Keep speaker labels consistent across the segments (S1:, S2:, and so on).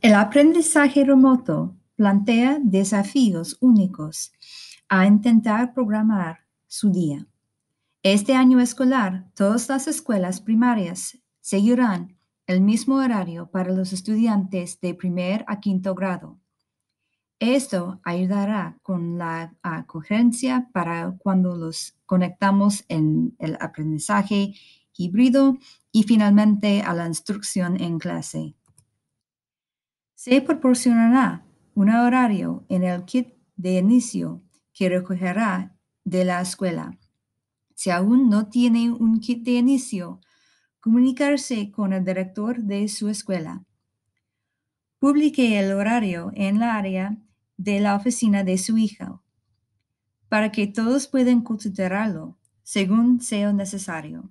S1: El aprendizaje remoto plantea desafíos únicos a intentar programar su día. Este año escolar, todas las escuelas primarias seguirán el mismo horario para los estudiantes de primer a quinto grado. Esto ayudará con la coherencia para cuando los conectamos en el aprendizaje híbrido y finalmente a la instrucción en clase. Se proporcionará un horario en el kit de inicio que recogerá de la escuela. Si aún no tiene un kit de inicio, comunicarse con el director de su escuela. Publique el horario en la área de la oficina de su hija para que todos puedan considerarlo según sea necesario.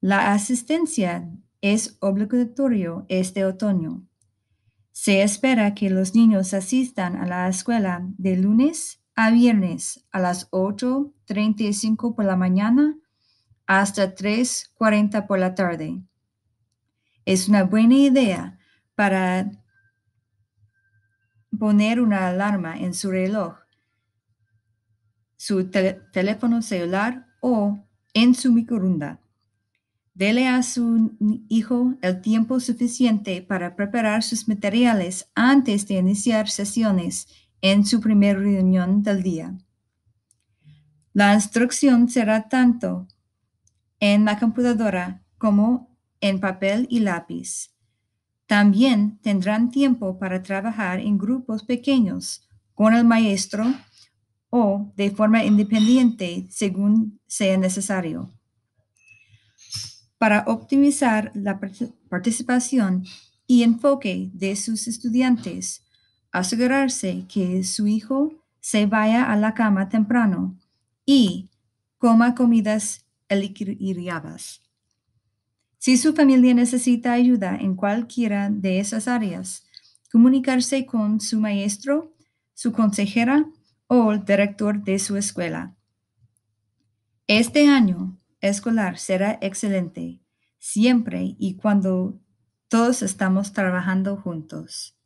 S1: La asistencia es obligatorio este otoño. Se espera que los niños asistan a la escuela de lunes a viernes a las 8.35 por la mañana hasta 3.40 por la tarde. Es una buena idea para poner una alarma en su reloj, su teléfono celular o en su microondas. Dele a su hijo el tiempo suficiente para preparar sus materiales antes de iniciar sesiones en su primera reunión del día. La instrucción será tanto en la computadora como en papel y lápiz. También tendrán tiempo para trabajar en grupos pequeños con el maestro o de forma independiente según sea necesario para optimizar la participación y enfoque de sus estudiantes, asegurarse que su hijo se vaya a la cama temprano y coma comidas equilibradas. Si su familia necesita ayuda en cualquiera de esas áreas, comunicarse con su maestro, su consejera o el director de su escuela. Este año, escolar será excelente siempre y cuando todos estamos trabajando juntos.